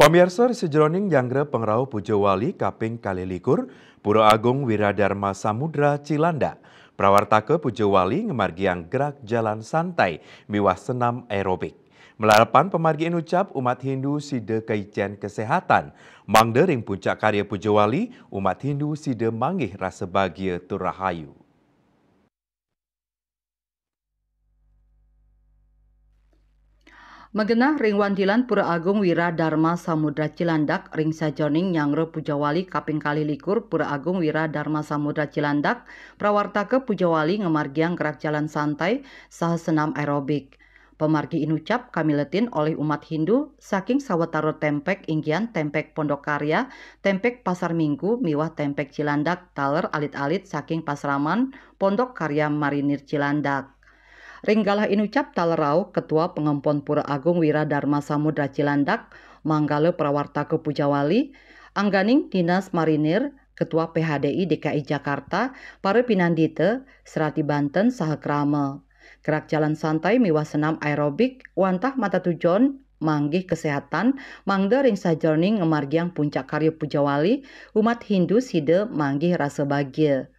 Pemirsa sejroning jangre pengrau wali kaping Kalilikur, Puro Pura Agung Wiradharma Samudra Cilanda. Prawartake Wali ngemargiang gerak jalan santai miwah senam aerobik. Melarapan pemargi ucap umat Hindu sida kaician kesehatan. Mangdering puncak karya Pujo wali umat Hindu sida Mangih rasa bahagia turahayu. Megenah ring wandilan Pura Agung Wira Dharma Samudra Cilandak ring sajoning Nyangro Pujawali kaping kali likur Pura Agung Wira Dharma Samudra Cilandak prawarta ke Pujawali ngemargiang gerak jalan santai sah senam aerobik. Pemargi inucap kami letin oleh umat Hindu saking sawetara tempek inggian tempek Pondok Karya, tempek Pasar Minggu, miwah tempek Cilandak, taler alit-alit saking Pasraman, Pondok Karya Marinir Cilandak. Ringgalah Inucap Talerau, Ketua Pengempon Pura Agung Dharma Samudra Cilandak, Manggala Prawarta Kepujawali, Angganing Dinas Marinir, Ketua PHDI DKI Jakarta, Pare pinandite, serati Banten sahakrama. Gerak jalan santai miwah senam aerobik, wantah mata tujuan, manggih kesehatan, mangda ring sajorning ngemargiang puncak karya pujawali, umat Hindu sida manggih rasa bahagia.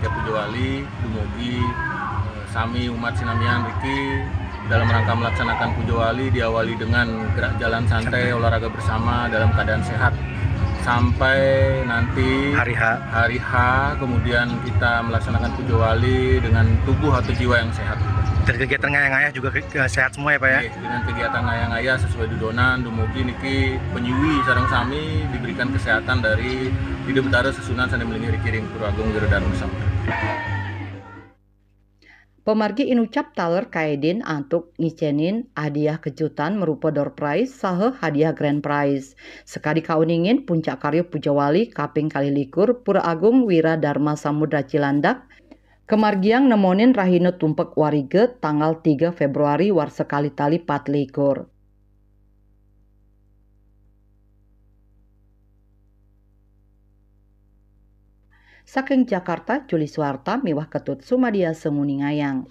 Dika Wali, Dumogi, eh, Sami Umat Sinamian Riki dalam rangka melaksanakan pujo wali diawali dengan gerak jalan santai olahraga bersama dalam keadaan sehat sampai nanti hari H. hari H kemudian kita melaksanakan pujo wali dengan tubuh atau jiwa yang sehat dan kegiatan ngayang-ngayah juga sehat semua ya Pak ya? Iya, dengan kegiatan ngayang-ngayah sesuai dudonan, dumugi, niki, penyuwi, sarang sami diberikan kesehatan dari hidup Betara Sesunan Sandi Melingi Rikiring Puragung Wirodan Nusantara Pemargi inucap taler Kaidin antuk ngicenin hadiah kejutan merupa door prize sahe hadiah grand prize. Sekali kauningin puncak karya Pujawali kaping kali likur Pura Agung Wira Dharma Samudra Cilandak Kemargiang nemonin Rahino Tumpek Warige tanggal 3 Februari war sekali tali pat likur. Saking Jakarta, Juli Suwarta, Miwah Ketut, Sumadia, Semuningayang.